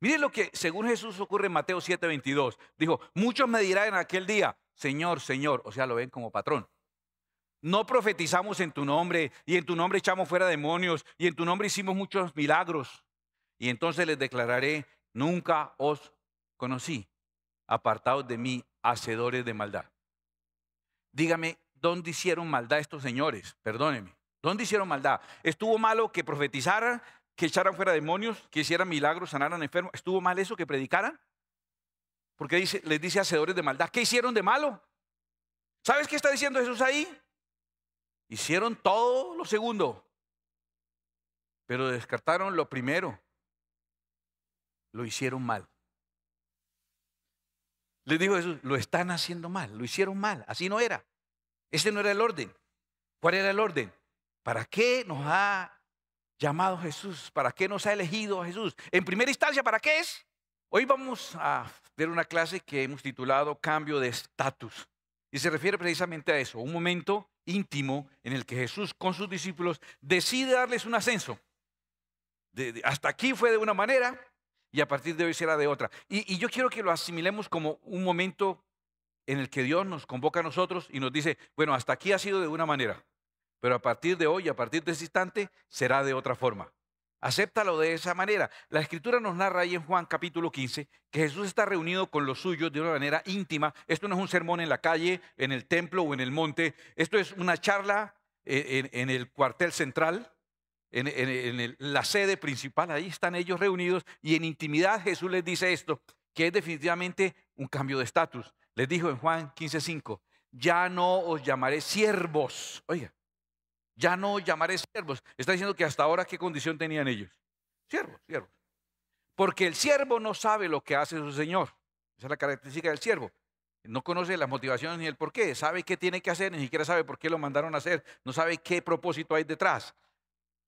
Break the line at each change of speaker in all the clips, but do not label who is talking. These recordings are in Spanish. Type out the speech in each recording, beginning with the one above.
Miren lo que según Jesús ocurre en Mateo 7:22. Dijo, muchos me dirán en aquel día, Señor, Señor, o sea, lo ven como patrón. No profetizamos en tu nombre y en tu nombre echamos fuera demonios y en tu nombre hicimos muchos milagros. Y entonces les declararé, nunca os conocí, apartados de mí, hacedores de maldad. Dígame, ¿dónde hicieron maldad estos señores? Perdónenme. ¿Dónde hicieron maldad? ¿Estuvo malo que profetizaran? que echaran fuera demonios, que hicieran milagros, sanaran enfermos. ¿Estuvo mal eso que predicaran? Porque dice, les dice hacedores de maldad, ¿qué hicieron de malo? ¿Sabes qué está diciendo Jesús ahí? Hicieron todo lo segundo, pero descartaron lo primero. Lo hicieron mal. Les dijo Jesús, lo están haciendo mal, lo hicieron mal, así no era. Ese no era el orden. ¿Cuál era el orden? ¿Para qué nos ha llamado Jesús? ¿Para qué nos ha elegido a Jesús? En primera instancia, ¿para qué es? Hoy vamos a ver una clase que hemos titulado Cambio de estatus. Y se refiere precisamente a eso, un momento íntimo en el que Jesús con sus discípulos decide darles un ascenso. hasta aquí fue de una manera y a partir de hoy será de otra. y yo quiero que lo asimilemos como un momento en el que Dios nos convoca a nosotros y nos dice, bueno, hasta aquí ha sido de una manera. Pero a partir de hoy, a partir de ese instante, será de otra forma. Acéptalo de esa manera. La escritura nos narra ahí en Juan capítulo 15 que Jesús está reunido con los suyos de una manera íntima. Esto no es un sermón en la calle, en el templo o en el monte. Esto es una charla eh, en, el cuartel central, en, la sede principal. Ahí están ellos reunidos y en intimidad Jesús les dice esto, que es definitivamente un cambio de estatus. Les dijo en Juan 15:5, ya no os llamaré siervos. Oiga, ya no llamaré siervos. Está diciendo que hasta ahora qué condición tenían ellos. Siervos, siervos. Porque el siervo no sabe lo que hace su señor. Esa es la característica del siervo. No conoce las motivaciones ni el por qué. Sabe qué tiene que hacer, ni siquiera sabe por qué lo mandaron a hacer. No sabe qué propósito hay detrás.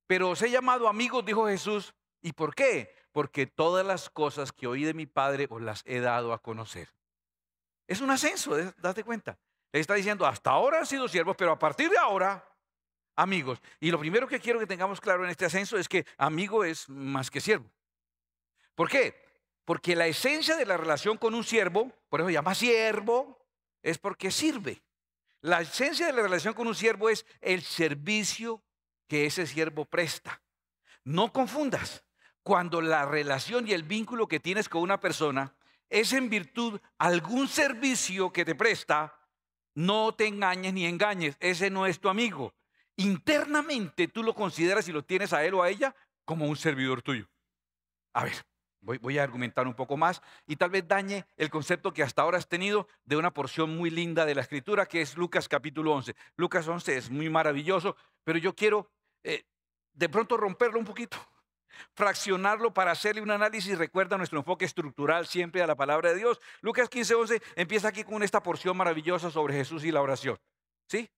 Pero os he llamado amigos, dijo Jesús. ¿Y por qué? Porque todas las cosas que oí de mi Padre os las he dado a conocer. Es un ascenso, date cuenta. Le está diciendo, hasta ahora han sido siervos, pero a partir de ahora amigos. Y lo primero que quiero que tengamos claro en este ascenso es que amigo es más que siervo. ¿Por qué? Porque la esencia de la relación con un siervo, por eso llama siervo, es porque sirve. La esencia de la relación con un siervo es el servicio que ese siervo presta. No confundas, cuando la relación y el vínculo que tienes con una persona es en virtud algún servicio que te presta, no te engañes ni engañes, ese no es tu amigo internamente tú lo consideras y lo tienes a él o a ella como un servidor tuyo. A ver, voy, a argumentar un poco más y tal vez dañe el concepto que hasta ahora has tenido de una porción muy linda de la escritura que es Lucas capítulo 11. Lucas 11 es muy maravilloso, pero yo quiero eh, de pronto romperlo un poquito, fraccionarlo para hacerle un análisis. Recuerda nuestro enfoque estructural siempre a la palabra de Dios. Lucas 15, 11 empieza aquí con esta porción maravillosa sobre Jesús y la oración. ¿Sí?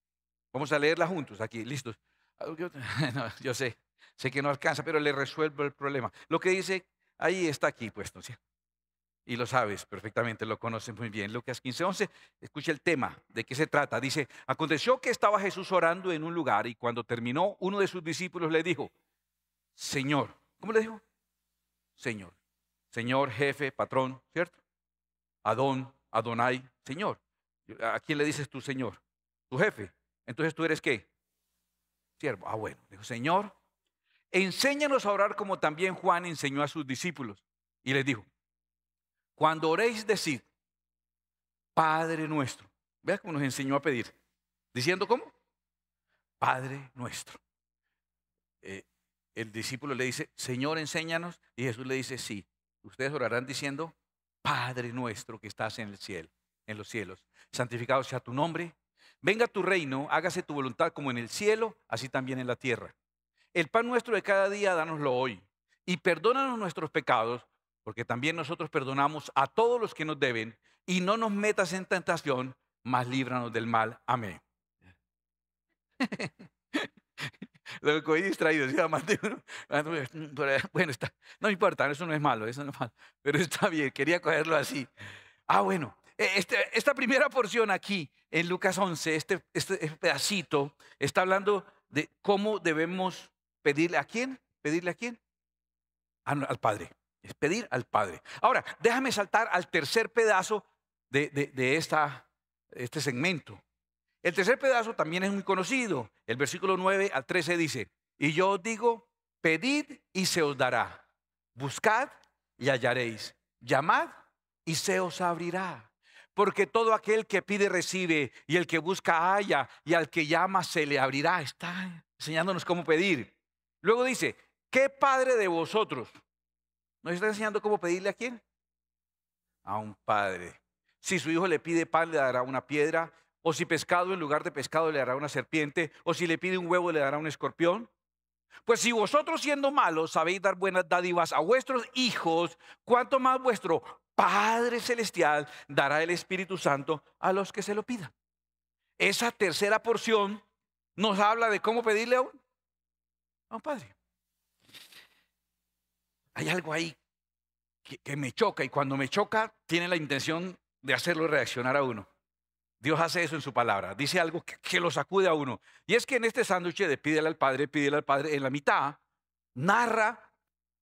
Vamos a leerla juntos aquí, listos. yo sé, sé que no alcanza, pero le resuelvo el problema. Lo que dice ahí está aquí puesto, ¿sí? Y lo sabes perfectamente, lo conoces muy bien. Lucas 15, 11, escucha el tema, de qué se trata. Dice, aconteció que estaba Jesús orando en un lugar y cuando terminó, uno de sus discípulos le dijo, Señor, ¿cómo le dijo? Señor, Señor, jefe, patrón, ¿cierto? Adón, Adonai, Señor. ¿A quién le dices tu Señor? Tu jefe, entonces tú eres qué? Siervo. Ah, bueno. Dijo, Señor, enséñanos a orar como también Juan enseñó a sus discípulos. Y les dijo, cuando oréis, decir, Padre nuestro. Vea cómo nos enseñó a pedir. Diciendo cómo? Padre nuestro. Eh, el discípulo le dice, Señor, enséñanos. Y Jesús le dice, sí, ustedes orarán diciendo, Padre nuestro que estás en el cielo, en los cielos. Santificado sea tu nombre, Venga tu reino, hágase tu voluntad como en el cielo, así también en la tierra. El pan nuestro de cada día, dánoslo hoy. Y perdónanos nuestros pecados, porque también nosotros perdonamos a todos los que nos deben. Y no nos metas en tentación, mas líbranos del mal. Amén. Lo cogí distraído, bueno, está, no importa, eso no es malo, eso no es malo, pero está bien, quería cogerlo así. Ah, bueno, e, este, esta primera porción aquí en Lucas 11, este, este, este, pedacito está hablando de cómo debemos pedirle a quién, pedirle a quién, ah, al Padre. Es pedir al Padre. Ahora, déjame saltar al tercer pedazo de, esta, este segmento. El tercer pedazo también es muy conocido. El versículo 9 al 13 dice, y yo os digo, pedid y se os dará. Buscad y hallaréis. Llamad y se os abrirá. Porque todo aquel que pide recibe y el que busca halla y al que llama se le abrirá. Está enseñándonos cómo pedir. Luego dice, ¿qué padre de vosotros? ¿Nos está enseñando cómo pedirle a quién? A un padre. Si su hijo le pide pan, le dará una piedra. O si pescado en lugar de pescado, le dará una serpiente. O si le pide un huevo, le dará un escorpión. Pues si vosotros siendo malos sabéis dar buenas dádivas a vuestros hijos, ¿cuánto más vuestro Padre Celestial dará el Espíritu Santo a los que se lo pidan? Esa tercera porción nos habla de cómo pedirle a un, padre. Hay algo ahí que me choca y cuando me choca tiene la intención de hacerlo reaccionar a uno. Dios hace eso en su palabra. Dice algo que, lo sacude a uno. Y es que en este sándwich de pídele al Padre, pídele al Padre, en la mitad narra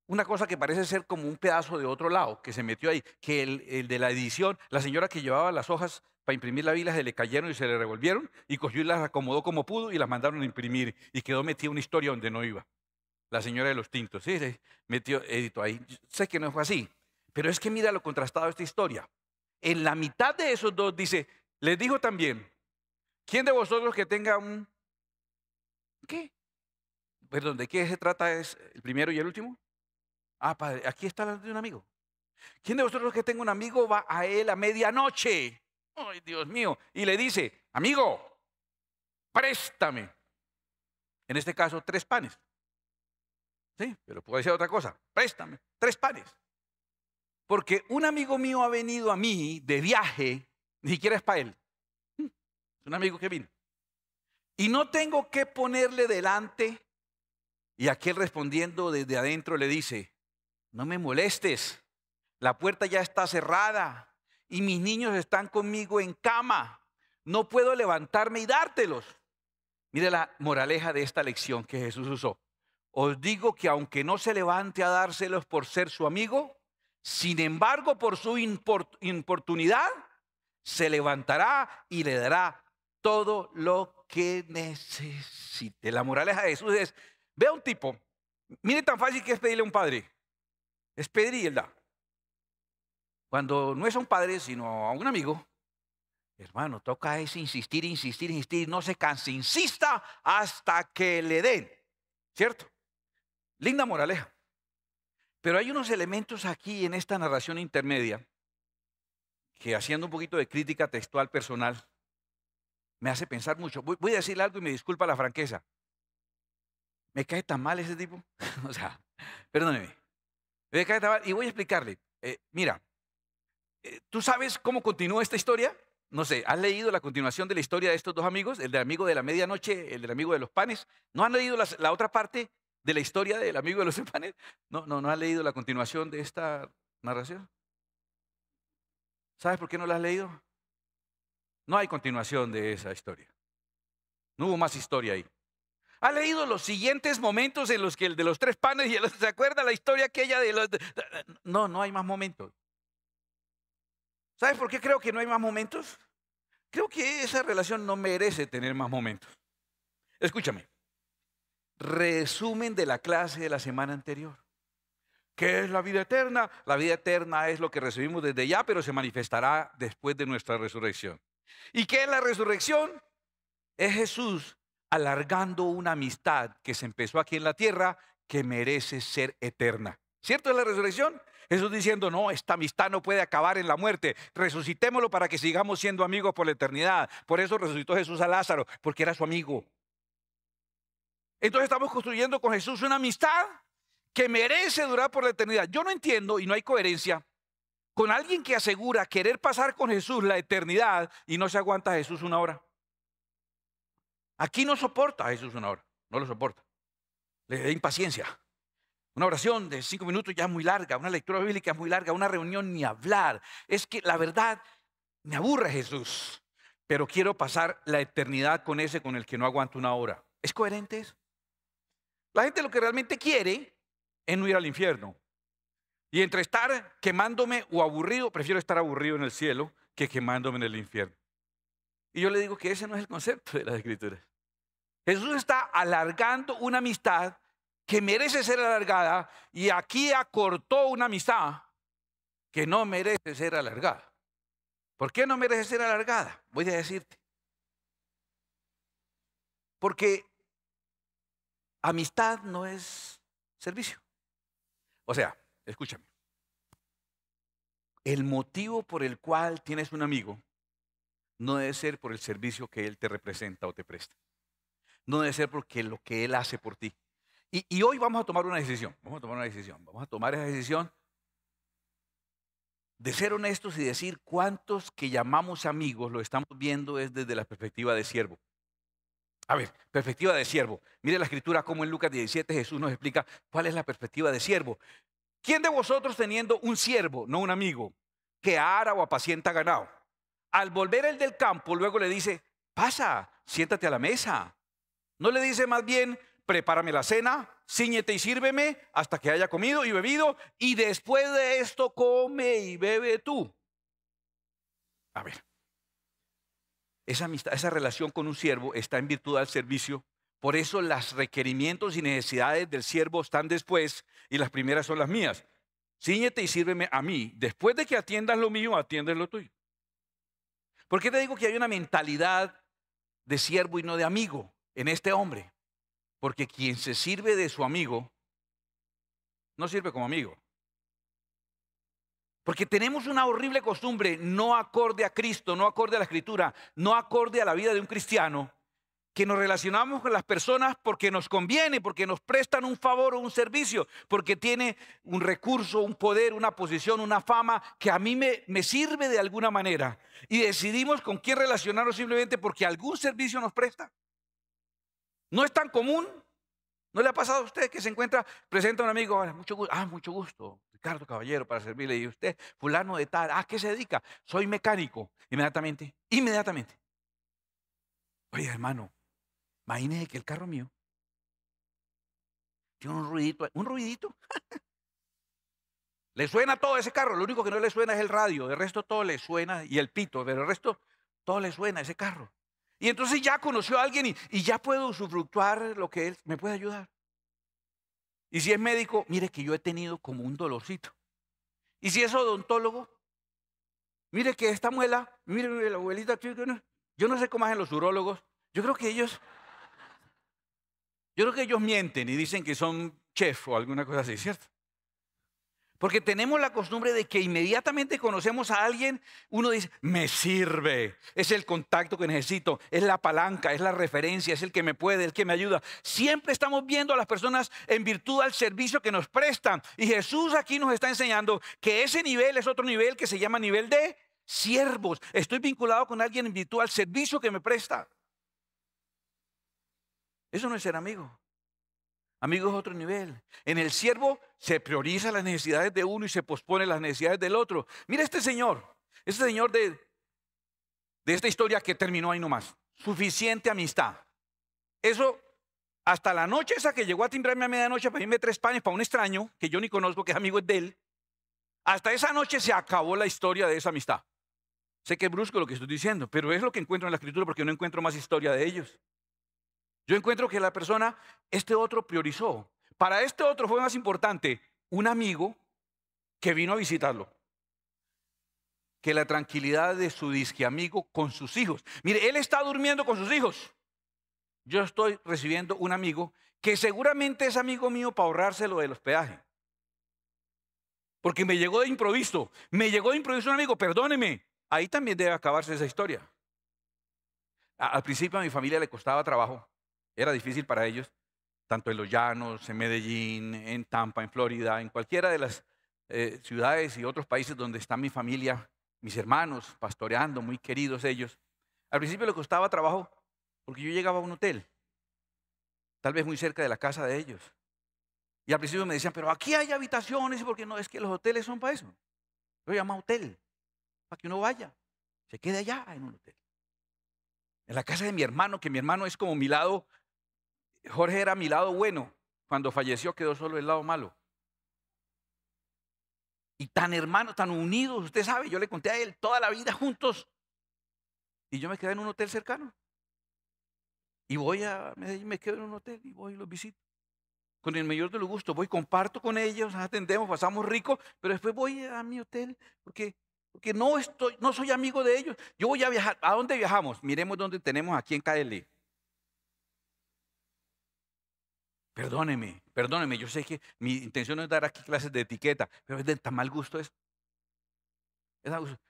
una cosa que parece ser como un pedazo de otro lado que se metió ahí, que el, de la edición, la señora que llevaba las hojas para imprimir la Biblia se le cayeron y se le revolvieron y cogió y las acomodó como pudo y las mandaron a imprimir y quedó metida una historia donde no iba. La señora de los tintos, sí, metió edito ahí. sé que no fue así, pero es que mira lo contrastado de esta historia. En la mitad de esos dos dice, les dijo también, ¿quién de vosotros que tenga un... ¿Qué? Perdón, ¿de qué se trata es el primero y el último? Ah, padre, aquí está la de un amigo. ¿Quién de vosotros que tenga un amigo va a él a medianoche? Ay, Dios mío. Y le dice, amigo, préstame. En este caso, tres panes. Sí, pero puede decir otra cosa. Préstame, tres panes. Porque un amigo mío ha venido a mí de viaje ni siquiera es para él. Mm, es un amigo que vino. Y no tengo que ponerle delante. Y aquel respondiendo desde adentro le dice, no me molestes, la puerta ya está cerrada y mis niños están conmigo en cama, no puedo levantarme y dártelos. Mire la moraleja de esta lección que Jesús usó. Os digo que aunque no se levante a dárselos por ser su amigo, sin embargo por su importunidad, se levantará y le dará todo lo que necesite. La moraleja de Jesús es, ve a un tipo, mire tan fácil que es pedirle a un padre, es pedir y él da. Cuando no es a un padre, sino a un amigo, hermano, toca es insistir, insistir, insistir, no se canse, insista hasta que le den, ¿cierto? Linda moraleja. Pero hay unos elementos aquí en esta narración intermedia que haciendo un poquito de crítica textual personal, me hace pensar mucho. Voy, a decir algo y me disculpa la franqueza. Me cae tan mal ese tipo. o sea, perdóneme. Me cae tan mal y voy a explicarle. Eh, mira, eh, ¿tú sabes cómo continúa esta historia? No sé, ¿has leído la continuación de la historia de estos dos amigos? El del amigo de la medianoche, el del amigo de los panes. ¿No han leído la otra parte de la historia del amigo de los panes? No, no, no han leído la continuación de esta narración. ¿Sabes por qué no la has leído? No hay continuación de esa historia. No hubo más historia ahí. ¿Ha leído los siguientes momentos en los que el de los tres panes y el se acuerda la historia aquella de los... No, no hay más momentos. ¿Sabes por qué creo que no hay más momentos? Creo que esa relación no merece tener más momentos. Escúchame. Resumen de la clase de la semana anterior. ¿Qué es la vida eterna? La vida eterna es lo que recibimos desde ya, pero se manifestará después de nuestra resurrección. ¿Y qué es la resurrección? Es Jesús alargando una amistad que se empezó aquí en la tierra que merece ser eterna. ¿Cierto es la resurrección? Jesús diciendo, no, esta amistad no puede acabar en la muerte. Resucitémoslo para que sigamos siendo amigos por la eternidad. Por eso resucitó Jesús a Lázaro, porque era su amigo. Entonces estamos construyendo con Jesús una amistad que merece durar por la eternidad. Yo no entiendo y no hay coherencia con alguien que asegura querer pasar con Jesús la eternidad y no se aguanta Jesús una hora. Aquí no soporta a Jesús una hora, no lo soporta. Le da impaciencia. Una oración de cinco minutos ya es muy larga, una lectura bíblica es muy larga, una reunión ni hablar. Es que la verdad me aburre Jesús, pero quiero pasar la eternidad con ese con el que no aguanto una hora. ¿Es coherente eso? La gente lo que realmente quiere es no ir al infierno. Y entre estar quemándome o aburrido, prefiero estar aburrido en el cielo que quemándome en el infierno. Y yo le digo que ese no es el concepto de las escrituras. Jesús está alargando una amistad que merece ser alargada y aquí acortó una amistad que no merece ser alargada. ¿Por qué no merece ser alargada? Voy a decirte. Porque amistad no es servicio. O sea, escúchame. El motivo por el cual tienes un amigo no debe ser por el servicio que él te representa o te presta. No debe ser porque lo que él hace por ti. Y, y hoy vamos a tomar una decisión. Vamos a tomar una decisión. Vamos a tomar esa decisión de ser honestos y decir cuántos que llamamos amigos lo estamos viendo es desde la perspectiva de siervo. A ver, perspectiva de siervo. Mire la escritura como en Lucas 17 Jesús nos explica cuál es la perspectiva de siervo. ¿Quién de vosotros teniendo un siervo, no un amigo, que ara o apacienta ganado? Al volver el del campo, luego le dice, pasa, siéntate a la mesa. No le dice más bien, prepárame la cena, ciñete y sírveme hasta que haya comido y bebido, y después de esto come y bebe tú. A ver, esa, amistad, esa relación con un siervo está en virtud al servicio. Por eso los requerimientos y necesidades del siervo están después y las primeras son las mías. Cíñete y sírveme a mí. Después de que atiendas lo mío, atiéndelo lo tuyo. ¿Por qué te digo que hay una mentalidad de siervo y no de amigo en este hombre? Porque quien se sirve de su amigo no sirve como amigo, porque tenemos una horrible costumbre, no acorde a Cristo, no acorde a la Escritura, no acorde a la vida de un cristiano, que nos relacionamos con las personas porque nos conviene, porque nos prestan un favor o un servicio, porque tiene un recurso, un poder, una posición, una fama que a mí me, me sirve de alguna manera. Y decidimos con quién relacionarnos simplemente porque algún servicio nos presta. No es tan común ¿No le ha pasado a usted que se encuentra, presenta a un amigo, ah, mucho gusto, ah, mucho gusto, Ricardo Caballero, para servirle, y usted, fulano de tal, ah, ¿qué se dedica? Soy mecánico, inmediatamente, inmediatamente. Oye, hermano, imagínese que el carro mío tiene un ruidito, un ruidito. le suena todo ese carro, lo único que no le suena es el radio, De resto todo le suena, y el pito, pero el resto todo le suena a ese carro. Y entonces ya conoció a alguien y, ya puedo usufructuar lo que él me puede ayudar. Y si es médico, mire que yo he tenido como un dolorcito. Y si es odontólogo, mire que esta muela, mire, la abuelita, yo no sé cómo hacen los urólogos. Yo creo que ellos, yo creo que ellos mienten y dicen que son chef o alguna cosa así, ¿cierto? Porque tenemos la costumbre de que inmediatamente conocemos a alguien, uno dice, me sirve, es el contacto que necesito, es la palanca, es la referencia, es el que me puede, el que me ayuda. Siempre estamos viendo a las personas en virtud al servicio que nos prestan. Y Jesús aquí nos está enseñando que ese nivel es otro nivel que se llama nivel de siervos. Estoy vinculado con alguien en virtud al servicio que me presta. Eso no es ser amigo. Amigos, es otro nivel. En el siervo se prioriza las necesidades de uno y se pospone las necesidades del otro. Mira este señor, este señor de, de esta historia que terminó ahí nomás. Suficiente amistad. Eso, hasta la noche esa que llegó a timbrarme a medianoche para irme tres panes para un extraño que yo ni conozco, que es amigo de él. Hasta esa noche se acabó la historia de esa amistad. Sé que es brusco lo que estoy diciendo, pero es lo que encuentro en la escritura porque no encuentro más historia de ellos. Yo encuentro que la persona, este otro priorizó. Para este otro fue más importante un amigo que vino a visitarlo que la tranquilidad de su disque amigo con sus hijos. Mire, él está durmiendo con sus hijos. Yo estoy recibiendo un amigo que seguramente es amigo mío para ahorrárselo del hospedaje. Porque me llegó de improviso. Me llegó de improviso un amigo, perdóneme. Ahí también debe acabarse esa historia. Al principio a mi familia le costaba trabajo era difícil para ellos, tanto en los llanos, en Medellín, en Tampa, en Florida, en cualquiera de las eh, ciudades y otros países donde está mi familia, mis hermanos, pastoreando, muy queridos ellos. Al principio le costaba trabajo porque yo llegaba a un hotel, tal vez muy cerca de la casa de ellos. Y al principio me decían, pero aquí hay habitaciones, porque no, es que los hoteles son para eso. Lo llamo hotel, para que uno vaya, se quede allá en un hotel. En la casa de mi hermano, que mi hermano es como mi lado Jorge era mi lado bueno, cuando falleció quedó solo el lado malo. Y tan hermanos, tan unidos, usted sabe, yo le conté a él toda la vida juntos. Y yo me quedé en un hotel cercano. Y voy a me quedo en un hotel y voy y los visito. Con el mayor de los gustos, voy, comparto con ellos, atendemos, pasamos rico, pero después voy a mi hotel porque, porque no, estoy, no soy amigo de ellos. Yo voy a viajar. ¿A dónde viajamos? Miremos dónde tenemos aquí en KL. Perdóneme, perdóneme, yo sé que mi intención no es dar aquí clases de etiqueta, pero es de tan mal gusto eso.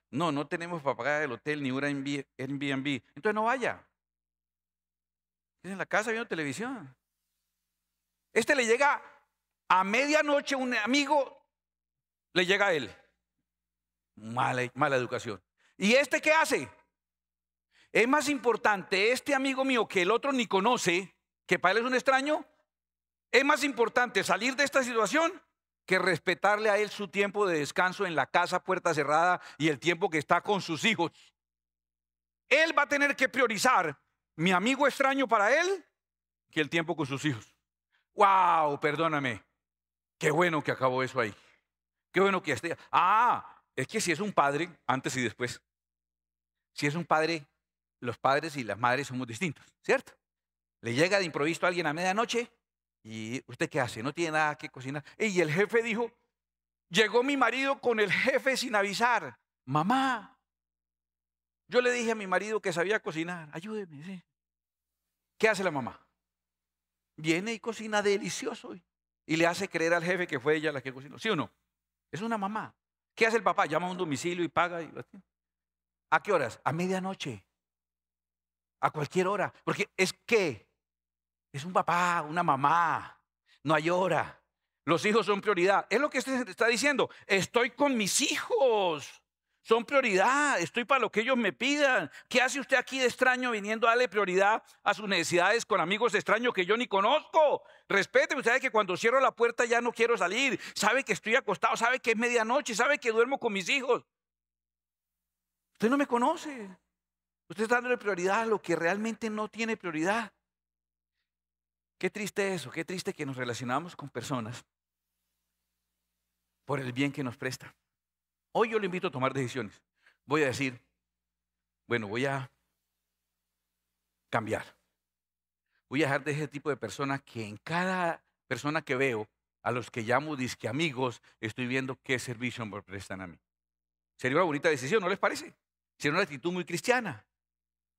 No, no tenemos para pagar el hotel ni una Airbnb. Entonces no vaya. Es en la casa viendo televisión. Este le llega a medianoche, un amigo le llega a él. Mala, mala educación. ¿Y este qué hace? Es más importante este amigo mío que el otro ni conoce, que para él es un extraño, es más importante salir de esta situación que respetarle a él su tiempo de descanso en la casa puerta cerrada y el tiempo que está con sus hijos. Él va a tener que priorizar mi amigo extraño para él que el tiempo con sus hijos. ¡Wow! Perdóname. Qué bueno que acabó eso ahí. Qué bueno que esté. Ah, es que si es un padre, antes y después, si es un padre, los padres y las madres somos distintos, ¿cierto? Le llega de improviso a alguien a medianoche ¿Y usted qué hace? No tiene nada que cocinar. Y el jefe dijo, llegó mi marido con el jefe sin avisar. Mamá, yo le dije a mi marido que sabía cocinar, ayúdeme. ¿sí? ¿Qué hace la mamá? Viene y cocina delicioso y le hace creer al jefe que fue ella la que cocinó. ¿Sí o no? Es una mamá. ¿Qué hace el papá? Llama a un domicilio y paga. Y ¿A qué horas? A medianoche. A cualquier hora. Porque es que es un papá, una mamá, no hay hora. Los hijos son prioridad. Es lo que usted está diciendo. Estoy con mis hijos. Son prioridad. Estoy para lo que ellos me pidan. ¿Qué hace usted aquí de extraño viniendo a darle prioridad a sus necesidades con amigos extraños que yo ni conozco? Respete, usted sabe que cuando cierro la puerta ya no quiero salir. Sabe que estoy acostado, sabe que es medianoche, sabe que duermo con mis hijos. Usted no me conoce. Usted está dándole prioridad a lo que realmente no tiene prioridad. Qué triste eso, qué triste que nos relacionamos con personas por el bien que nos presta. Hoy yo le invito a tomar decisiones. Voy a decir, bueno, voy a cambiar. Voy a dejar de ese tipo de personas que en cada persona que veo, a los que llamo disque amigos, estoy viendo qué servicio me prestan a mí. Sería una bonita decisión, ¿no les parece? Sería una actitud muy cristiana.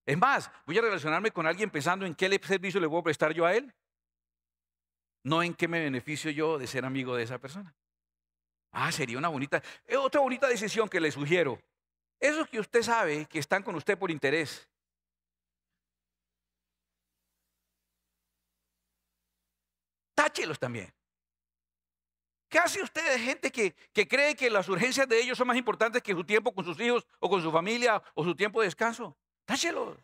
Es más, voy a relacionarme con alguien pensando en qué servicio le voy a prestar yo a él no en qué me beneficio yo de ser amigo de esa persona. Ah, sería una bonita, eh, otra bonita decisión que le sugiero. Esos que usted sabe que están con usted por interés. Táchelos también. ¿Qué hace usted de gente que, que cree que las urgencias de ellos son más importantes que su tiempo con sus hijos o con su familia o su tiempo de descanso? Táchelos.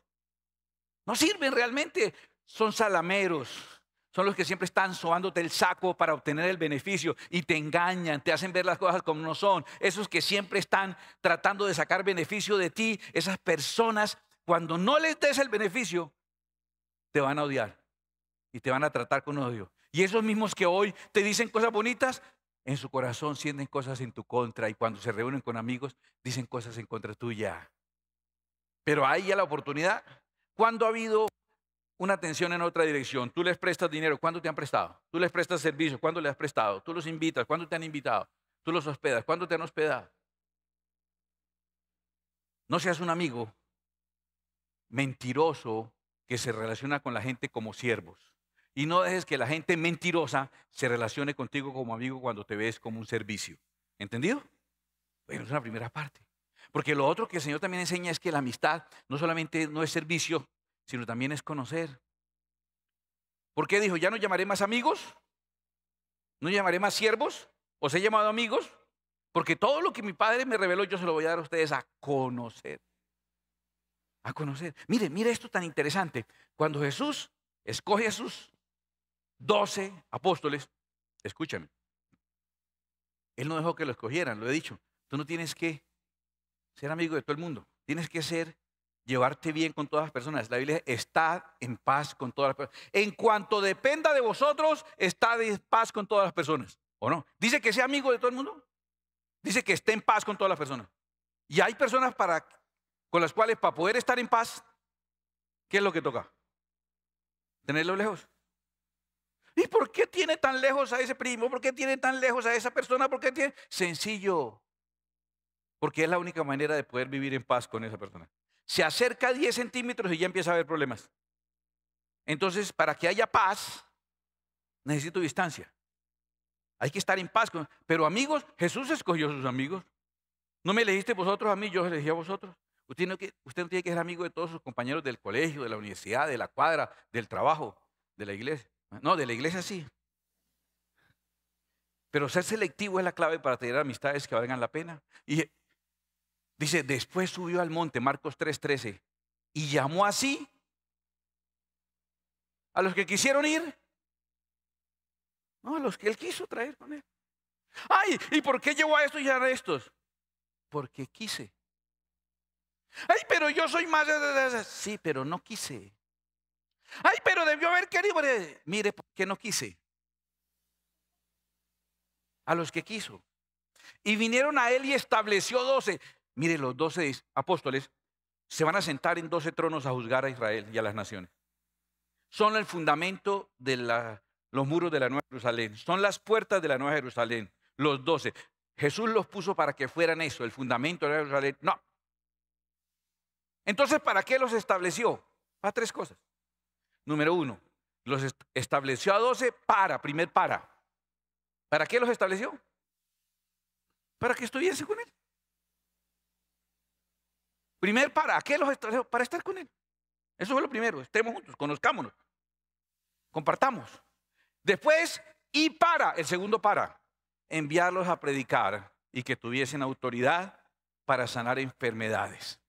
No sirven realmente. Son salameros son los que siempre están sobándote el saco para obtener el beneficio y te engañan, te hacen ver las cosas como no son. Esos que siempre están tratando de sacar beneficio de ti, esas personas, cuando no les des el beneficio, te van a odiar y te van a tratar con odio. Y esos mismos que hoy te dicen cosas bonitas, en su corazón sienten cosas en tu contra y cuando se reúnen con amigos dicen cosas en contra tuya. Pero ahí ya la oportunidad. Cuando ha habido una atención en otra dirección. Tú les prestas dinero, ¿cuándo te han prestado? Tú les prestas servicio, ¿cuándo le has prestado? Tú los invitas, ¿cuándo te han invitado? Tú los hospedas, ¿cuándo te han hospedado? No seas un amigo mentiroso que se relaciona con la gente como siervos. Y no dejes que la gente mentirosa se relacione contigo como amigo cuando te ves como un servicio. ¿Entendido? Bueno, es una primera parte. Porque lo otro que el Señor también enseña es que la amistad no solamente no es servicio, sino también es conocer. ¿Por qué dijo, ya no llamaré más amigos? ¿No llamaré más siervos? ¿Os he llamado amigos? Porque todo lo que mi padre me reveló yo se lo voy a dar a ustedes a conocer. A conocer. Mire, mire esto tan interesante. Cuando Jesús escoge a sus doce apóstoles, escúchame, Él no dejó que lo escogieran, lo he dicho. Tú no tienes que ser amigo de todo el mundo. Tienes que ser llevarte bien con todas las personas. La Biblia está en paz con todas las personas. En cuanto dependa de vosotros, está en paz con todas las personas. ¿O no? Dice que sea amigo de todo el mundo. Dice que esté en paz con todas las personas. Y hay personas para, con las cuales para poder estar en paz, ¿qué es lo que toca? Tenerlo lejos. ¿Y por qué tiene tan lejos a ese primo? ¿Por qué tiene tan lejos a esa persona? ¿Por qué tiene? Sencillo. Porque es la única manera de poder vivir en paz con esa persona se acerca 10 centímetros y ya empieza a haber problemas. Entonces, para que haya paz, necesito distancia. Hay que estar en paz. Pero amigos, Jesús escogió a sus amigos. No me elegiste vosotros a mí, yo elegí a vosotros. Usted no, usted tiene que ser amigo de todos sus compañeros del colegio, de la universidad, de la cuadra, del trabajo, de la iglesia. No, de la iglesia sí. Pero ser selectivo es la clave para tener amistades que valgan la pena. Y Dice, después subió al monte, Marcos 3:13, y llamó así a los que quisieron ir, no, a los que él quiso traer con él. Ay, ¿y por qué llevó a estos y a estos? Porque quise. Ay, pero yo soy más... de Sí, pero no quise. Ay, pero debió haber querido. Mire, porque no quise? A los que quiso. Y vinieron a él y estableció doce. Mire, los doce apóstoles se van a sentar en doce tronos a juzgar a Israel y a las naciones. Son el fundamento de los muros de la Nueva Jerusalén, son las puertas de la Nueva Jerusalén, los doce. Jesús los puso para que fueran eso, el fundamento de la Nueva Jerusalén. No. Entonces, ¿para qué los estableció? A tres cosas. Número uno, los estableció a doce para, primer para. ¿Para qué los estableció? Para que estuviese con él. Primer, ¿para qué los extrajo? Para estar con Él. Eso fue lo primero. Estemos juntos, conozcámonos, compartamos. Después, y para, el segundo para, enviarlos a predicar y que tuviesen autoridad para sanar enfermedades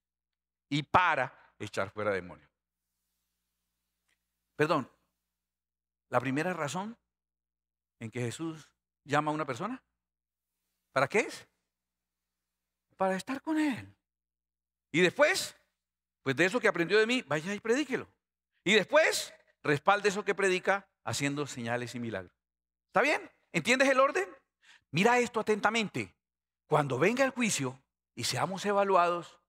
y para echar fuera demonios. Perdón, la primera razón en que Jesús llama a una persona, ¿para qué es? Para estar con Él. Y después, pues de eso que aprendió de mí, vaya y predíquelo. Y después, respalde eso que predica haciendo señales y milagros. ¿Está bien? ¿Entiendes el orden? Mira esto atentamente. Cuando venga el juicio y seamos evaluados,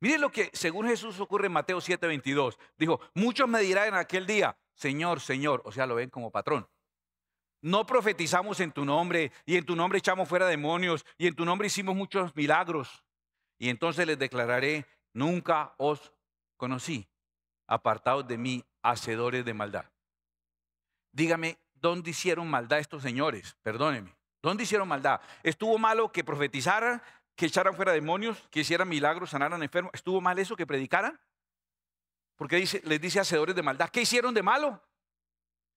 miren lo que según Jesús ocurre en Mateo 7:22. Dijo, muchos me dirán en aquel día, Señor, Señor, o sea, lo ven como patrón. No profetizamos en tu nombre y en tu nombre echamos fuera demonios y en tu nombre hicimos muchos milagros. Y entonces les declararé, nunca os conocí, apartados de mí, hacedores de maldad. Dígame, ¿dónde hicieron maldad estos señores? Perdóneme. ¿Dónde hicieron maldad? ¿Estuvo malo que profetizaran, que echaran fuera demonios, que hicieran milagros, sanaran enfermos? ¿Estuvo mal eso que predicaran? Porque les dice hacedores de maldad. ¿Qué hicieron de malo?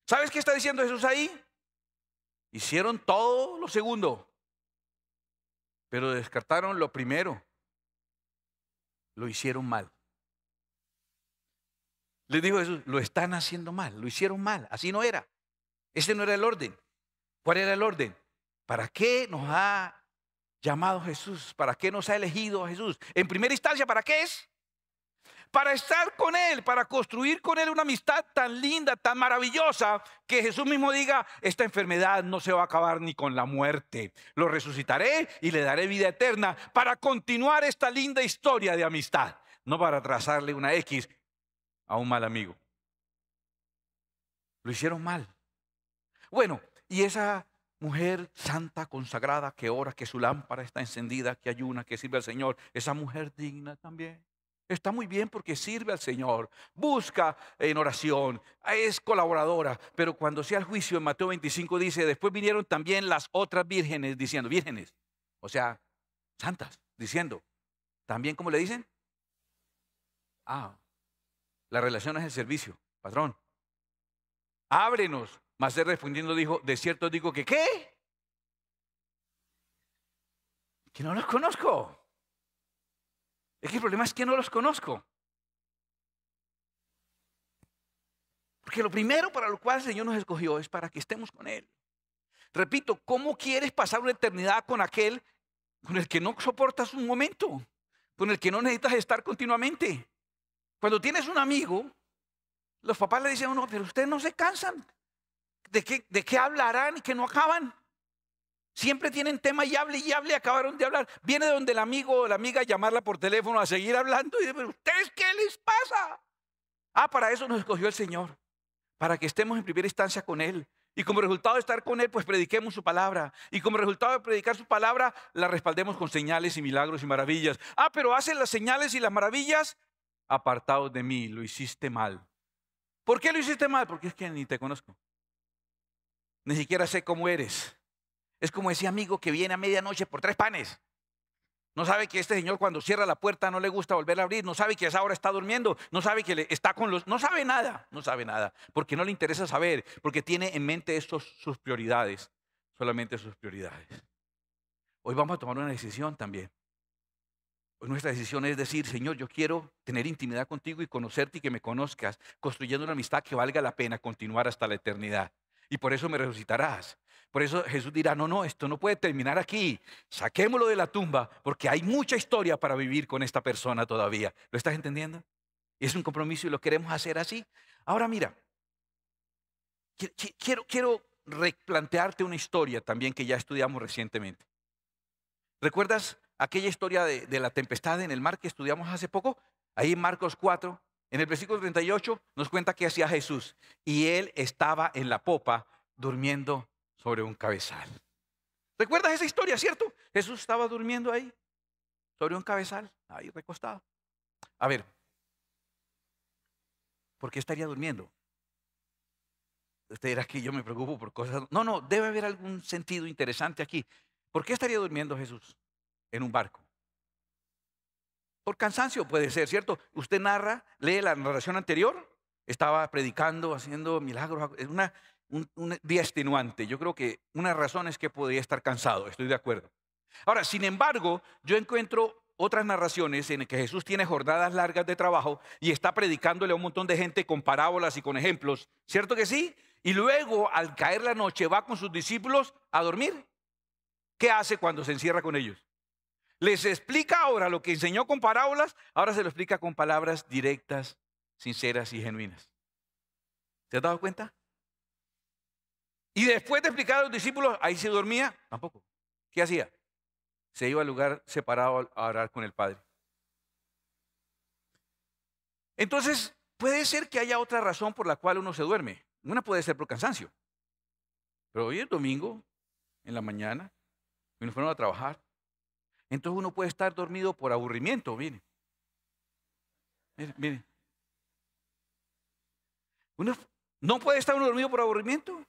¿Sabes qué está diciendo Jesús ahí? Hicieron todo lo segundo, pero descartaron lo primero lo hicieron mal. Le dijo Jesús, lo están haciendo mal, lo hicieron mal, así no era. Ese no era el orden. ¿Cuál era el orden? ¿Para qué nos ha llamado Jesús? ¿Para qué nos ha elegido a Jesús? En primera instancia, ¿para qué es? para estar con Él, para construir con Él una amistad tan linda, tan maravillosa, que Jesús mismo diga, esta enfermedad no se va a acabar ni con la muerte. Lo resucitaré y le daré vida eterna para continuar esta linda historia de amistad, no para trazarle una X a un mal amigo. Lo hicieron mal. Bueno, y esa mujer santa, consagrada, que ora, que su lámpara está encendida, que ayuna, que sirve al Señor, esa mujer digna también Está muy bien porque sirve al Señor, busca en oración, es colaboradora, pero cuando sea el juicio en Mateo 25 dice, después vinieron también las otras vírgenes diciendo, vírgenes, o sea, santas, diciendo, también como le dicen, ah, la relación es el servicio, patrón, ábrenos. más respondiendo dijo, de cierto digo que qué, que no los conozco. Es que el problema es que no los conozco. Porque lo primero para lo cual el Señor nos escogió es para que estemos con Él. Repito, ¿cómo quieres pasar una eternidad con aquel con el que no soportas un momento? Con el que no necesitas estar continuamente. Cuando tienes un amigo, los papás le dicen no, pero ustedes no se cansan. ¿De qué, de qué hablarán y que no acaban? Siempre tienen tema y hable y hable, acabaron de hablar. Viene donde el amigo o la amiga a llamarla por teléfono a seguir hablando y dice, ¿ustedes qué les pasa? Ah, para eso nos escogió el Señor, para que estemos en primera instancia con Él. Y como resultado de estar con Él, pues prediquemos su palabra. Y como resultado de predicar su palabra, la respaldemos con señales y milagros y maravillas. Ah, pero hacen las señales y las maravillas apartados de mí, lo hiciste mal. ¿Por qué lo hiciste mal? Porque es que ni te conozco. Ni siquiera sé cómo eres. Es como ese amigo que viene a medianoche por tres panes. No sabe que este señor cuando cierra la puerta no le gusta volver a abrir, no sabe que esa hora está durmiendo, no sabe que está con los... No sabe nada, no sabe nada, porque no le interesa saber, porque tiene en mente estos, sus prioridades, solamente sus prioridades. Hoy vamos a tomar una decisión también. nuestra decisión es decir, Señor, yo quiero tener intimidad contigo y conocerte y que me conozcas, construyendo una amistad que valga la pena continuar hasta la eternidad y por eso me resucitarás. Por eso Jesús dirá, no, no, esto no puede terminar aquí. Saquémoslo de la tumba porque hay mucha historia para vivir con esta persona todavía. ¿Lo estás entendiendo? Es un compromiso y lo queremos hacer así. Ahora mira, quiero, replantearte una historia también que ya estudiamos recientemente. ¿Recuerdas aquella historia de, de la tempestad en el mar que estudiamos hace poco? Ahí en Marcos 4, en el versículo 38 nos cuenta que hacía Jesús y él estaba en la popa durmiendo sobre un cabezal. ¿Recuerdas esa historia, cierto? Jesús estaba durmiendo ahí, sobre un cabezal, ahí recostado. A ver, ¿por qué estaría durmiendo? Usted dirá que yo me preocupo por cosas. No, no, debe haber algún sentido interesante aquí. ¿Por qué estaría durmiendo Jesús en un barco? Por cansancio puede ser, ¿cierto? Usted narra, lee la narración anterior, estaba predicando, haciendo milagros, es una, un, día extenuante. Yo creo que una razón es que podría estar cansado, estoy de acuerdo. Ahora, sin embargo, yo encuentro otras narraciones en las que Jesús tiene jornadas largas de trabajo y está predicándole a un montón de gente con parábolas y con ejemplos, ¿cierto que sí? Y luego, al caer la noche, va con sus discípulos a dormir. ¿Qué hace cuando se encierra con ellos? Les explica ahora lo que enseñó con parábolas, ahora se lo explica con palabras directas, sinceras y genuinas. ¿Se ha dado cuenta? Y después de explicar a los discípulos, ahí se dormía, tampoco. ¿Qué hacía? Se iba al lugar separado a orar con el Padre. Entonces, puede ser que haya otra razón por la cual uno se duerme. Una puede ser por cansancio. Pero hoy es domingo, en la mañana, nos fueron a trabajar, entonces uno puede estar dormido por aburrimiento, mire. Mire, mire. Uno no puede estar uno dormido por aburrimiento.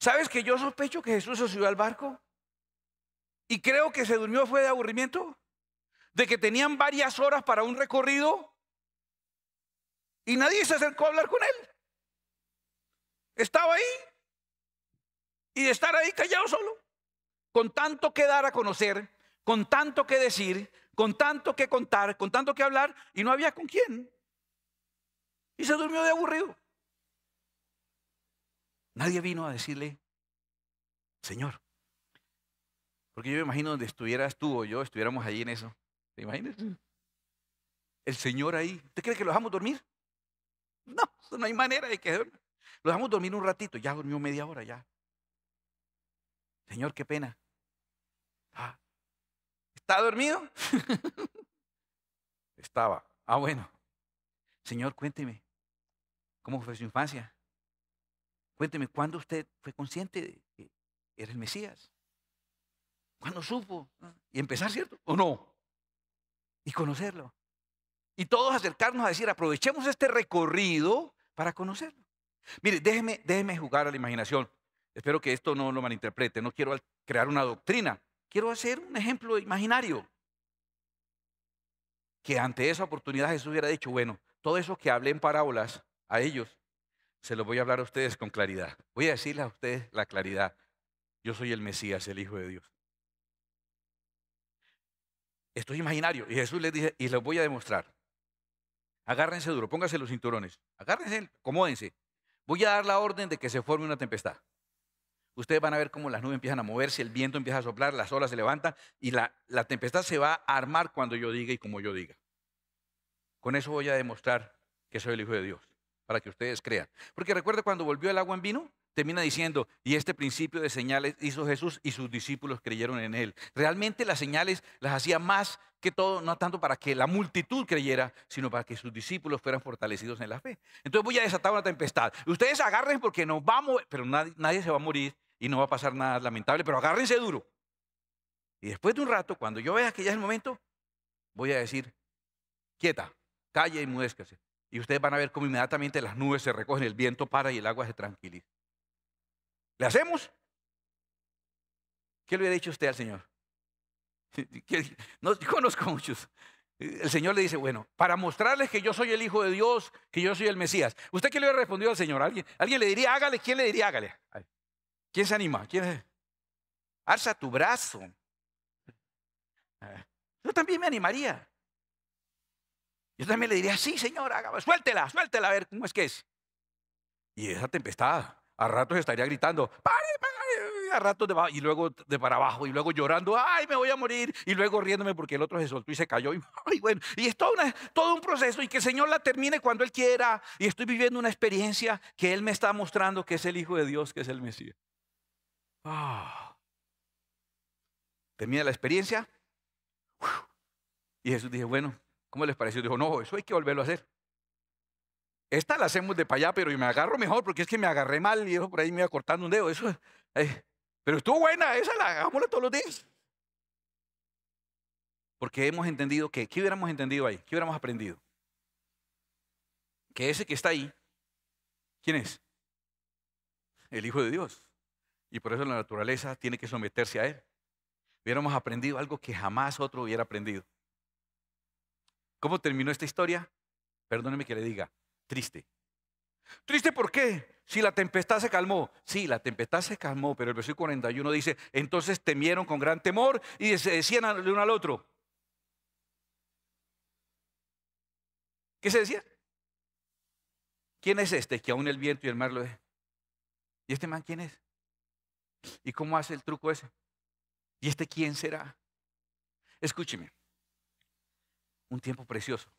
¿Sabes que yo sospecho que Jesús se subió al barco? Y creo que se durmió fue de aburrimiento. De que tenían varias horas para un recorrido y nadie se acercó a hablar con él. Estaba ahí y de estar ahí callado solo, con tanto que dar a conocer, con tanto que decir, con tanto que contar, con tanto que hablar, y no había con quién. Y se durmió de aburrido. Nadie vino a decirle, Señor. Porque yo me imagino donde estuvieras tú o yo, estuviéramos ahí en eso. ¿Te imaginas? Mm. El Señor ahí. ¿Usted cree que lo dejamos dormir? No, no hay manera de que Lo dejamos dormir un ratito. Ya durmió media hora, ya. Señor, qué pena. Ah, ¿Está dormido? Estaba. Ah, bueno. Señor, cuénteme, ¿cómo fue su infancia? Cuénteme, ¿cuándo usted fue consciente de que era el Mesías? ¿Cuándo supo? Y empezar, ¿cierto? ¿O no? Y conocerlo. Y todos acercarnos a decir, aprovechemos este recorrido para conocerlo. Mire, déjeme, déjeme jugar a la imaginación. Espero que esto no lo malinterprete. No quiero crear una doctrina. Quiero hacer un ejemplo imaginario. Que ante esa oportunidad Jesús hubiera dicho, bueno, todo eso que hablé en parábolas a ellos, se lo voy a hablar a ustedes con claridad. Voy a decirles a ustedes la claridad. Yo soy el Mesías, el Hijo de Dios. Esto es imaginario. Y Jesús les dice, y lo voy a demostrar. Agárrense duro, pónganse los cinturones, agárrense, acomódense. Voy a dar la orden de que se forme una tempestad. Ustedes van a ver cómo las nubes empiezan a moverse, el viento empieza a soplar, las olas se levantan y la, la tempestad se va a armar cuando yo diga y como yo diga. Con eso voy a demostrar que soy el Hijo de Dios, para que ustedes crean. Porque recuerden cuando volvió el agua en vino, termina diciendo, y este principio de señales hizo Jesús y sus discípulos creyeron en él. Realmente las señales las hacía más que todo, no tanto para que la multitud creyera, sino para que sus discípulos fueran fortalecidos en la fe. Entonces voy a desatar una tempestad. Ustedes agarren porque nos vamos, pero nadie, se va a morir y no va a pasar nada lamentable, pero agárrense duro. Y después de un rato, cuando yo vea que ya es el momento, voy a decir, quieta, calle y mudéscase. Y ustedes van a ver cómo inmediatamente las nubes se recogen, el viento para y el agua se tranquiliza. ¿Le hacemos? ¿Qué le hubiera dicho usted al Señor? No, yo conozco muchos. El Señor le dice, bueno, para mostrarles que yo soy el Hijo de Dios, que yo soy el Mesías. ¿Usted qué le hubiera respondido al Señor? ¿Alguien, ¿Alguien le diría, hágale? ¿Quién le diría, hágale? ¿Quién se anima? ¿Quién es? Alza tu brazo. Ah, yo también me animaría. Yo también le diría, sí, Señor, hágame, suéltela, suéltela, a ver cómo es que es. Y esa tempestad. A ratos estaría gritando, A ratos de y luego de para abajo, y luego llorando, ¡ay, me voy a morir! Y luego riéndome porque el otro se soltó y se cayó. Y, bueno, y es todo, un proceso y que el Señor la termine cuando Él quiera. Y estoy viviendo una experiencia que Él me está mostrando que es el Hijo de Dios, que es el Mesías. Ah. Termina la experiencia. Y Jesús dice, bueno, ¿cómo les pareció? Dijo, no, eso hay que volverlo a hacer. Esta la hacemos de para allá, pero me agarro mejor porque es que me agarré mal y eso por ahí me iba cortando un dedo. Eso, eh, Pero estuvo buena, esa la hagámosla todos los días. Porque hemos entendido que, ¿qué hubiéramos entendido ahí? ¿Qué hubiéramos aprendido? Que ese que está ahí, ¿quién es? El Hijo de Dios. Y por eso la naturaleza tiene que someterse a Él. Hubiéramos aprendido algo que jamás otro hubiera aprendido. ¿Cómo terminó esta historia? Perdóneme que le diga, Triste. Triste porque Si la tempestad se calmó. Sí, la tempestad se calmó, pero el versículo 41 dice, entonces temieron con gran temor y se decían de uno al otro. ¿Qué se decía? ¿Quién es este que aún el viento y el mar lo es? ¿Y este man quién es? ¿Y cómo hace el truco ese? ¿Y este quién será? Escúcheme, un tiempo precioso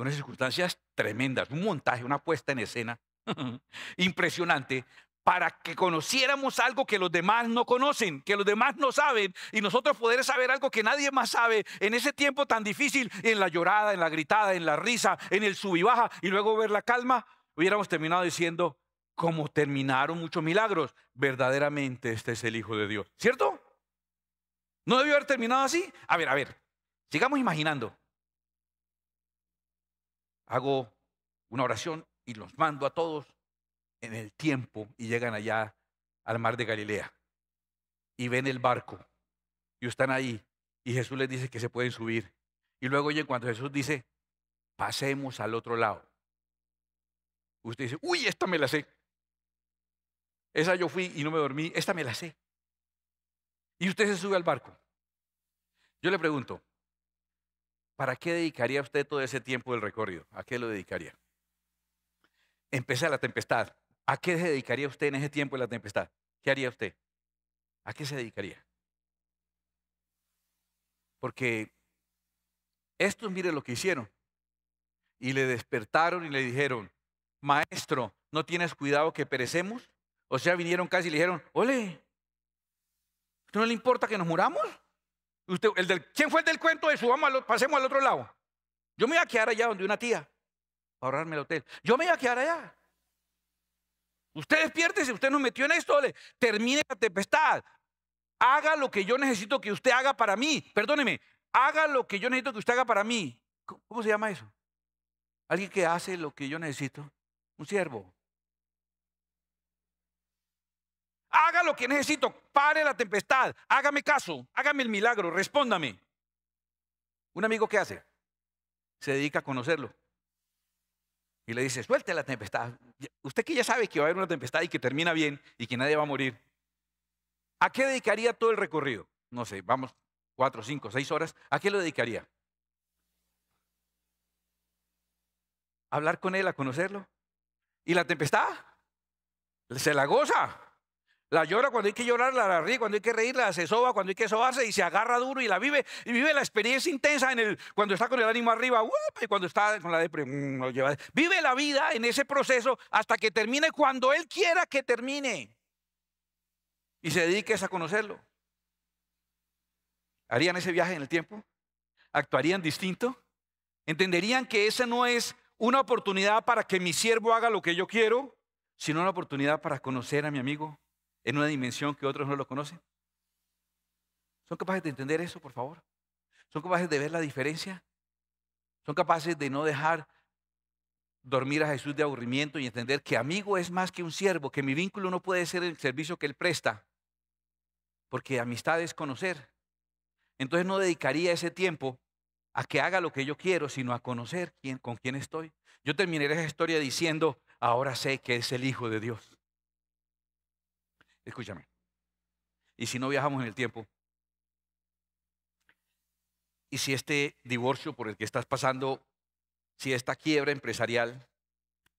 unas circunstancias tremendas, un montaje, una puesta en escena impresionante, para que conociéramos algo que los demás no conocen, que los demás no saben, y nosotros poder saber algo que nadie más sabe en ese tiempo tan difícil, en la llorada, en la gritada, en la risa, en el sub y baja, y luego ver la calma, hubiéramos terminado diciendo, como terminaron muchos milagros, verdaderamente este es el Hijo de Dios, ¿cierto? ¿No debió haber terminado así? A ver, a ver, sigamos imaginando hago una oración y los mando a todos en el tiempo y llegan allá al mar de Galilea y ven el barco y están ahí y Jesús les dice que se pueden subir. Y luego oye cuando Jesús dice, pasemos al otro lado. Usted dice, uy, esta me la sé. Esa yo fui y no me dormí, esta me la sé. Y usted se sube al barco. Yo le pregunto, ¿para qué dedicaría usted todo ese tiempo del recorrido? ¿A qué lo dedicaría? Empecé la tempestad. ¿A qué se dedicaría usted en ese tiempo de la tempestad? ¿Qué haría usted? ¿A qué se dedicaría? Porque estos, mire lo que hicieron. Y le despertaron y le dijeron, maestro, ¿no tienes cuidado que perecemos? O sea, vinieron casi y le dijeron, ole, ¿no le importa que nos muramos? del, ¿Quién fue el del cuento de su amo pasemos al otro lado. Yo me iba a quedar allá donde una tía, para ahorrarme el hotel. Yo me voy a quedar allá. Usted despiértese, usted nos metió en esto, termine la tempestad. Haga lo que yo necesito que usted haga para mí. Perdóneme, haga lo que yo necesito que usted haga para mí. ¿Cómo se llama eso? Alguien que hace lo que yo necesito. Un siervo. Haga lo que necesito, pare la tempestad, hágame caso, hágame el milagro, respóndame. Un amigo ¿qué hace, se dedica a conocerlo y le dice, suelte la tempestad. Usted que ya sabe que va a haber una tempestad y que termina bien y que nadie va a morir, ¿a qué dedicaría todo el recorrido? No sé, vamos, cuatro, cinco, seis horas, ¿a qué lo dedicaría? ¿Hablar con él, a conocerlo? ¿Y la tempestad? Se la goza. La llora cuando hay que llorar, la ríe cuando hay que reír, la se soba cuando hay que sobarse y se agarra duro y la vive. Y vive la experiencia intensa en el, cuando está con el ánimo arriba y cuando está con la depresión. Mm, vive la vida en ese proceso hasta que termine cuando Él quiera que termine. Y se dediques a conocerlo. ¿Harían ese viaje en el tiempo? ¿Actuarían distinto? ¿Entenderían que esa no es una oportunidad para que mi siervo haga lo que yo quiero, sino una oportunidad para conocer a mi amigo? en una dimensión que otros no lo conocen? ¿Son capaces de entender eso, por favor? ¿Son capaces de ver la diferencia? ¿Son capaces de no dejar dormir a Jesús de aburrimiento y entender que amigo es más que un siervo, que mi vínculo no puede ser el servicio que él presta? Porque amistad es conocer. Entonces no dedicaría ese tiempo a que haga lo que yo quiero, sino a conocer quién, con quién estoy. Yo terminaré esa historia diciendo, ahora sé que es el Hijo de Dios. Escúchame. ¿Y si no viajamos en el tiempo? ¿Y si este divorcio por el que estás pasando, si esta quiebra empresarial,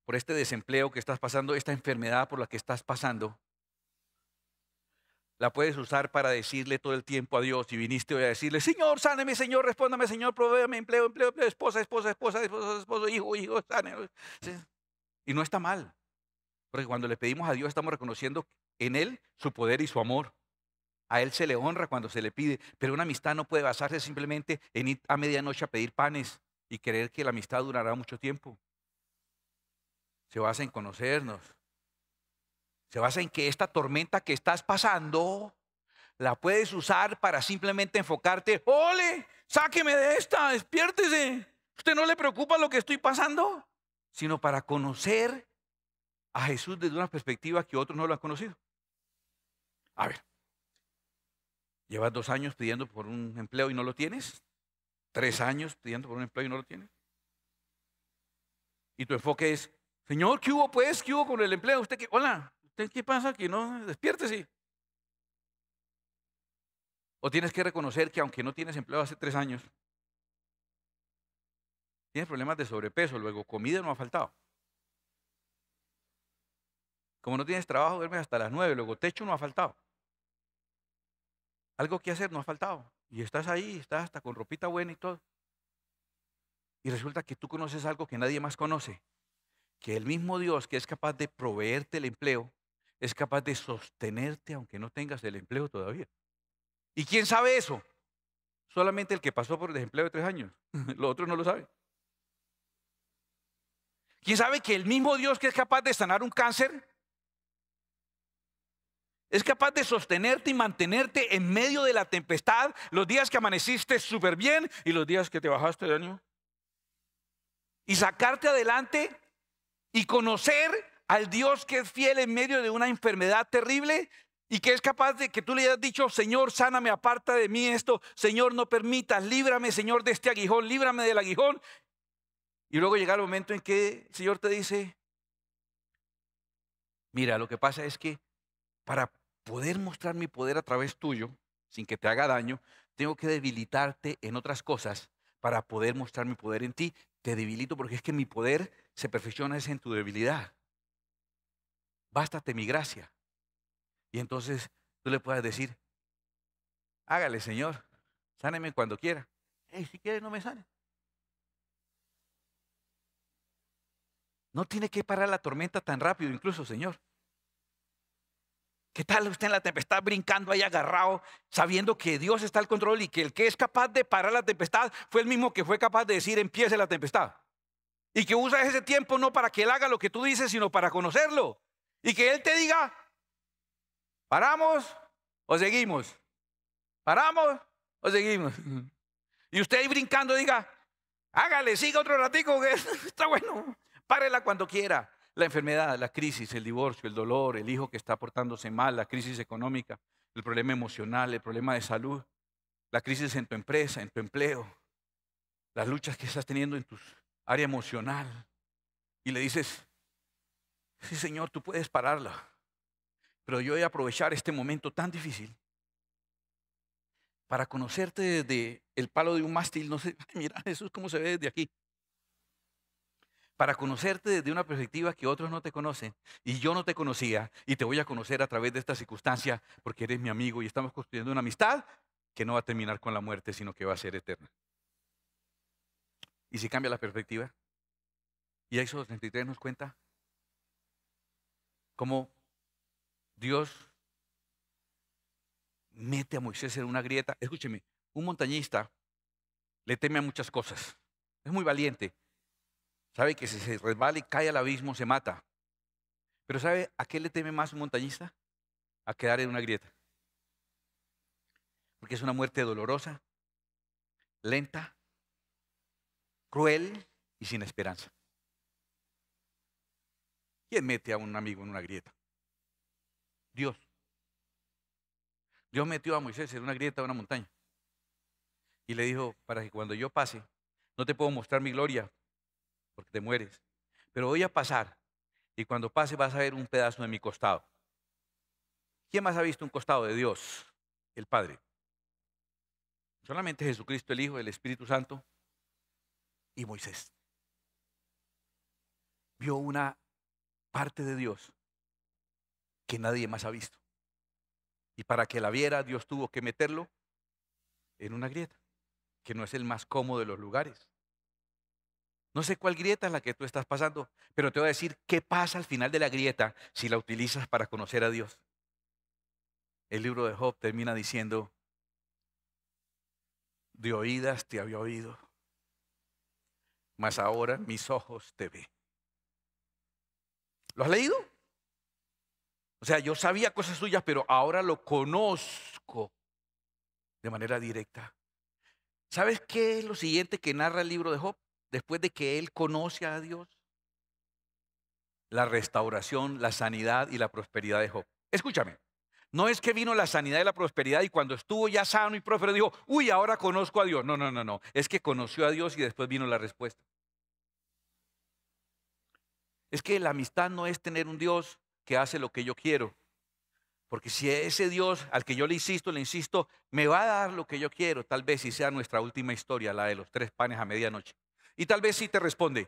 por este desempleo que estás pasando, esta enfermedad por la que estás pasando, la puedes usar para decirle todo el tiempo a Dios si viniste hoy a decirle, Señor, sáneme, Señor, respóndame, Señor, provéame empleo, empleo, empleo, esposa, esposa, esposa, esposa, esposo, hijo, hijo, sáneme. Y no está mal, porque cuando le pedimos a Dios estamos reconociendo en Él su poder y su amor. A Él se le honra cuando se le pide, pero una amistad no puede basarse simplemente en ir a medianoche a pedir panes y creer que la amistad durará mucho tiempo. Se basa en conocernos. Se basa en que esta tormenta que estás pasando la puedes usar para simplemente enfocarte, ole, sáqueme de esta, despiértese. ¿Usted no le preocupa lo que estoy pasando? Sino para conocer a Jesús desde una perspectiva que otros no lo han conocido. A ver, ¿llevas dos años pidiendo por un empleo y no lo tienes? ¿Tres años pidiendo por un empleo y no lo tienes? Y tu enfoque es, Señor, ¿qué hubo pues? ¿Qué hubo con el empleo? Usted qué, hola, ¿usted qué pasa? Que no, sí. O tienes que reconocer que aunque no tienes empleo hace tres años, tienes problemas de sobrepeso, luego comida no ha faltado. Como no tienes trabajo, duermes hasta las nueve, luego techo no ha faltado algo que hacer, no ha faltado. Y estás ahí, estás hasta con ropita buena y todo. Y resulta que tú conoces algo que nadie más conoce, que el mismo Dios que es capaz de proveerte el empleo, es capaz de sostenerte aunque no tengas el empleo todavía. ¿Y quién sabe eso? Solamente el que pasó por desempleo de tres años. Los otros no lo saben. ¿Quién sabe que el mismo Dios que es capaz de sanar un cáncer es capaz de sostenerte y mantenerte en medio de la tempestad los días que amaneciste súper bien y los días que te bajaste de año. Y sacarte adelante y conocer al Dios que es fiel en medio de una enfermedad terrible y que es capaz de que tú le hayas dicho, Señor, sáname, aparta de mí esto, Señor, no permitas, líbrame, Señor, de este aguijón, líbrame del aguijón. Y luego llega el momento en que el Señor te dice, mira, lo que pasa es que para poder mostrar mi poder a través tuyo, sin que te haga daño, tengo que debilitarte en otras cosas para poder mostrar mi poder en ti. Te debilito porque es que mi poder se perfecciona en tu debilidad. Bástate mi gracia. Y entonces tú le puedes decir, hágale, Señor, sáneme cuando quiera. si quieres, no me sane. No tiene que parar la tormenta tan rápido, incluso, Señor. ¿Qué tal usted en la tempestad brincando ahí agarrado, sabiendo que Dios está al control y que el que es capaz de parar la tempestad fue el mismo que fue capaz de decir empiece la tempestad? Y que usa ese tiempo no para que él haga lo que tú dices, sino para conocerlo. Y que él te diga, paramos o seguimos. Paramos o seguimos. Y usted ahí brincando diga, hágale, siga otro ratico, que está bueno, párela cuando quiera. La enfermedad, la crisis, el divorcio, el dolor, el hijo que está portándose mal, la crisis económica, el problema emocional, el problema de salud, la crisis en tu empresa, en tu empleo, las luchas que estás teniendo en tu área emocional. Y le dices, sí Señor, tú puedes pararla, pero yo voy a aprovechar este momento tan difícil para conocerte desde el palo de un mástil. No sé, mira, eso es como se ve desde aquí para conocerte desde una perspectiva que otros no te conocen y yo no te conocía y te voy a conocer a través de esta circunstancia porque eres mi amigo y estamos construyendo una amistad que no va a terminar con la muerte, sino que va a ser eterna. ¿Y si cambia la perspectiva? Y eso 33 nos cuenta cómo Dios mete a Moisés en una grieta. Escúcheme, un montañista le teme a muchas cosas. Es muy valiente, Sabe que si se resbala y cae al abismo se mata. Pero ¿sabe a qué le teme más un montañista? A quedar en una grieta. Porque es una muerte dolorosa, lenta, cruel y sin esperanza. ¿Quién mete a un amigo en una grieta? Dios. Dios metió a Moisés en una grieta de una montaña. Y le dijo, para que cuando yo pase, no te puedo mostrar mi gloria, porque te mueres. Pero voy a pasar y cuando pase vas a ver un pedazo de mi costado. ¿Quién más ha visto un costado de Dios? El Padre. Solamente Jesucristo, el Hijo, el Espíritu Santo y Moisés. Vio una parte de Dios que nadie más ha visto. Y para que la viera, Dios tuvo que meterlo en una grieta, que no es el más cómodo de los lugares. No sé cuál grieta es la que tú estás pasando, pero te voy a decir qué pasa al final de la grieta si la utilizas para conocer a Dios. El libro de Job termina diciendo, de oídas te había oído, mas ahora mis ojos te ven. ¿Lo has leído? O sea, yo sabía cosas suyas, pero ahora lo conozco de manera directa. ¿Sabes qué es lo siguiente que narra el libro de Job? después de que él conoce a Dios? La restauración, la sanidad y la prosperidad de Job. Escúchame, no es que vino la sanidad y la prosperidad y cuando estuvo ya sano y próspero dijo, uy, ahora conozco a Dios. No, no, no, no. Es que conoció a Dios y después vino la respuesta. Es que la amistad no es tener un Dios que hace lo que yo quiero. Porque si ese Dios al que yo le insisto, le insisto, me va a dar lo que yo quiero, tal vez si sea nuestra última historia, la de los tres panes a medianoche. Y tal vez sí te responde.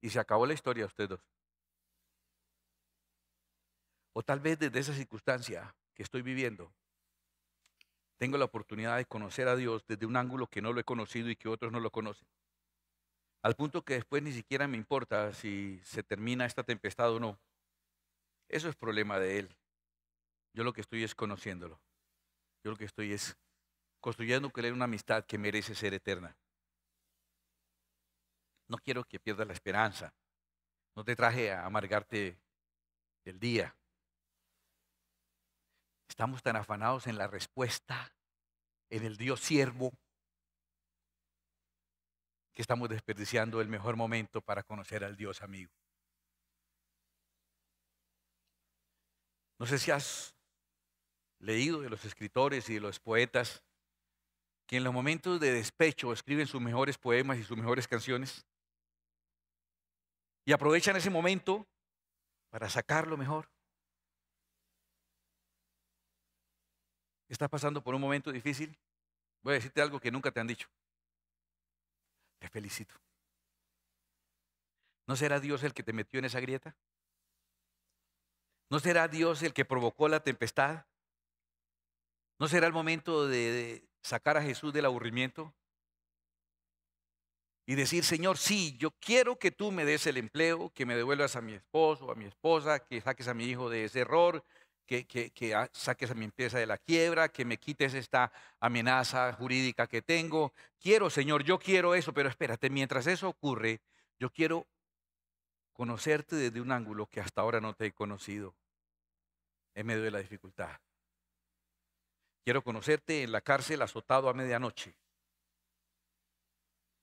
Y se acabó la historia a ustedes dos. O tal vez desde esa circunstancia que estoy viviendo, tengo la oportunidad de conocer a Dios desde un ángulo que no lo he conocido y que otros no lo conocen. Al punto que después ni siquiera me importa si se termina esta tempestad o no. Eso es problema de Él. Yo lo que estoy es conociéndolo. Yo lo que estoy es construyendo con Él una amistad que merece ser eterna. No quiero que pierdas la esperanza. No te traje a amargarte el día. Estamos tan afanados en la respuesta, en el Dios siervo, que estamos desperdiciando el mejor momento para conocer al Dios amigo. No sé si has leído de los escritores y de los poetas que en los momentos de despecho escriben sus mejores poemas y sus mejores canciones y aprovechan ese momento para sacarlo mejor. ¿Estás pasando por un momento difícil? Voy a decirte algo que nunca te han dicho. Te felicito. ¿No será Dios el que te metió en esa grieta? ¿No será Dios el que provocó la tempestad? ¿No será el momento de sacar a Jesús del aburrimiento? y decir, Señor, sí, yo quiero que tú me des el empleo, que me devuelvas a mi esposo, a mi esposa, que saques a mi hijo de ese error, que, que saques a mi empresa de la quiebra, que me quites esta amenaza jurídica que tengo. Quiero, Señor, yo quiero eso, pero espérate, mientras eso ocurre, yo quiero conocerte desde un ángulo que hasta ahora no te he conocido en eh, medio de la dificultad. Quiero conocerte en la cárcel azotado a medianoche.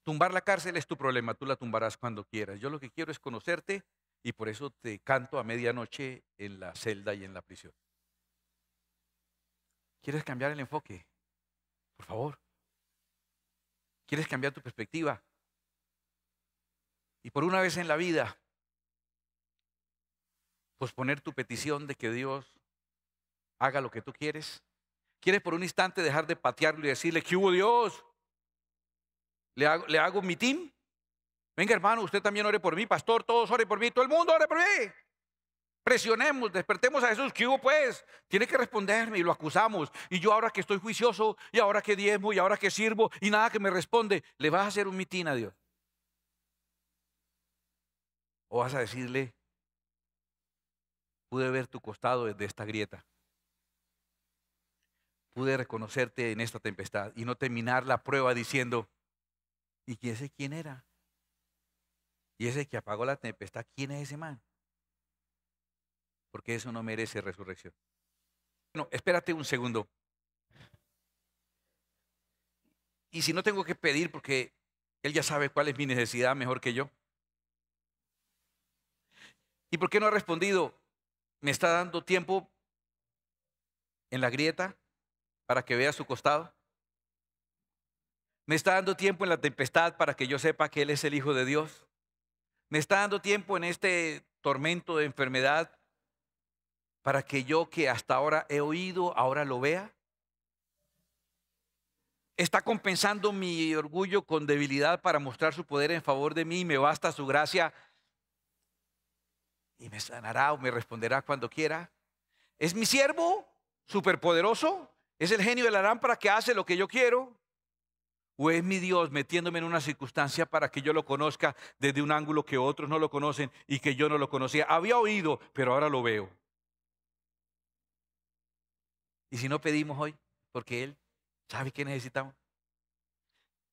Tumbar la cárcel es tu problema, tú la tumbarás cuando quieras. Yo lo que quiero es conocerte y por eso te canto a medianoche en la celda y en la prisión. ¿Quieres cambiar el enfoque? Por favor. ¿Quieres cambiar tu perspectiva? Y por una vez en la vida, posponer tu petición de que Dios haga lo que tú quieres. ¿Quieres por un instante dejar de patearlo y decirle que hubo Dios? le hago, un mitín? Venga, hermano, usted también ore por mí, pastor, todos ore por mí, todo el mundo ore por mí. Presionemos, despertemos a Jesús. ¿Qué hubo pues? Tiene que responderme y lo acusamos. Y yo ahora que estoy juicioso, y ahora que diezmo, y ahora que sirvo, y nada que me responde, ¿le vas a hacer un mitín a Dios? ¿O vas a decirle, pude ver tu costado desde esta grieta? Pude reconocerte en esta tempestad y no terminar la prueba diciendo, ¿Y ese quién era? Y ese que apagó la tempestad, ¿quién es ese man? Porque eso no merece resurrección. Bueno, espérate un segundo. Y si no tengo que pedir porque él ya sabe cuál es mi necesidad mejor que yo. ¿Y por qué no ha respondido? ¿Me está dando tiempo en la grieta para que vea su costado? Me está dando tiempo en la tempestad para que yo sepa que Él es el Hijo de Dios. Me está dando tiempo en este tormento de enfermedad para que yo que hasta ahora he oído, ahora lo vea. Está compensando mi orgullo con debilidad para mostrar su poder en favor de mí. Me basta su gracia y me sanará o me responderá cuando quiera. Es mi siervo superpoderoso. Es el genio de la lámpara que hace lo que yo quiero. ¿O es mi Dios metiéndome en una circunstancia para que yo lo conozca desde un ángulo que otros no lo conocen y que yo no lo conocía? Había oído, pero ahora lo veo. ¿Y si no pedimos hoy? Porque Él sabe que necesitamos.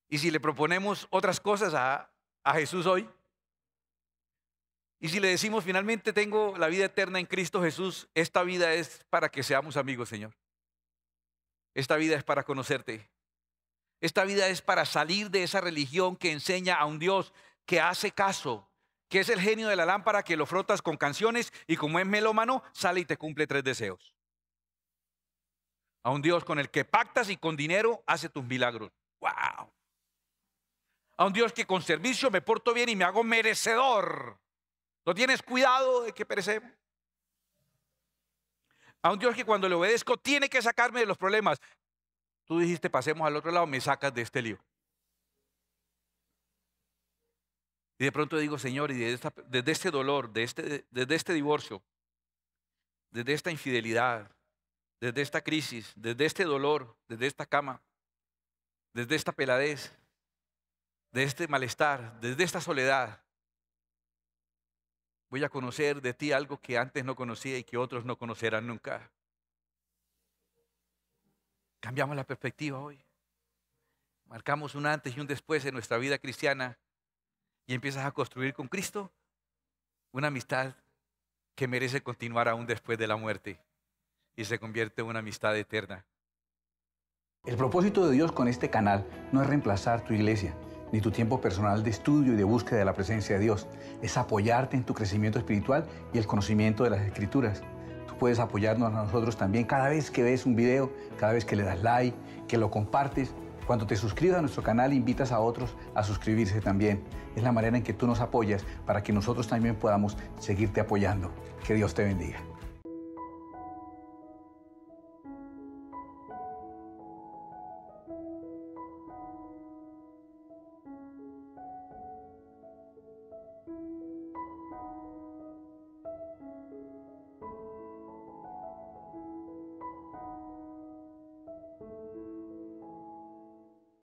¿Y si le proponemos otras cosas a, a Jesús hoy? Y si le decimos, finalmente tengo la vida eterna en Cristo Jesús, esta vida es para que seamos amigos, Señor. Esta vida es para conocerte. Esta vida es para salir de esa religión que enseña a un Dios que hace caso, que es el genio de la lámpara que lo frotas con canciones y como es melómano, sale y te cumple tres deseos. A un Dios con el que pactas y con dinero hace tus milagros. ¡Wow! A un Dios que con servicio me porto bien y me hago merecedor. ¿No tienes cuidado de que perecemos? A un Dios que cuando le obedezco tiene que sacarme de los problemas. Tú dijiste, pasemos al otro lado, me sacas de este lío. Y de pronto digo, Señor, y desde, este dolor, de este, desde este divorcio, desde esta infidelidad, desde esta crisis, desde este dolor, desde esta cama, desde esta peladez, de este malestar, desde esta soledad, voy a conocer de ti algo que antes no conocía y que otros no conocerán nunca. Cambiamos la perspectiva hoy. Marcamos un antes y un después en nuestra vida cristiana y empiezas a construir con Cristo una amistad que merece continuar aún después de la muerte y se convierte en una amistad eterna. El propósito de Dios con este canal no es reemplazar tu iglesia ni tu tiempo personal de estudio y de búsqueda de la presencia de Dios, es apoyarte en tu crecimiento espiritual y el conocimiento de las escrituras puedes apoyarnos a nosotros también cada vez que ves un video, cada vez que le das like, que lo compartes. Cuando te suscribas a nuestro canal, invitas a otros a suscribirse también. Es la manera en que tú nos apoyas para que nosotros también podamos seguirte apoyando. Que Dios te bendiga.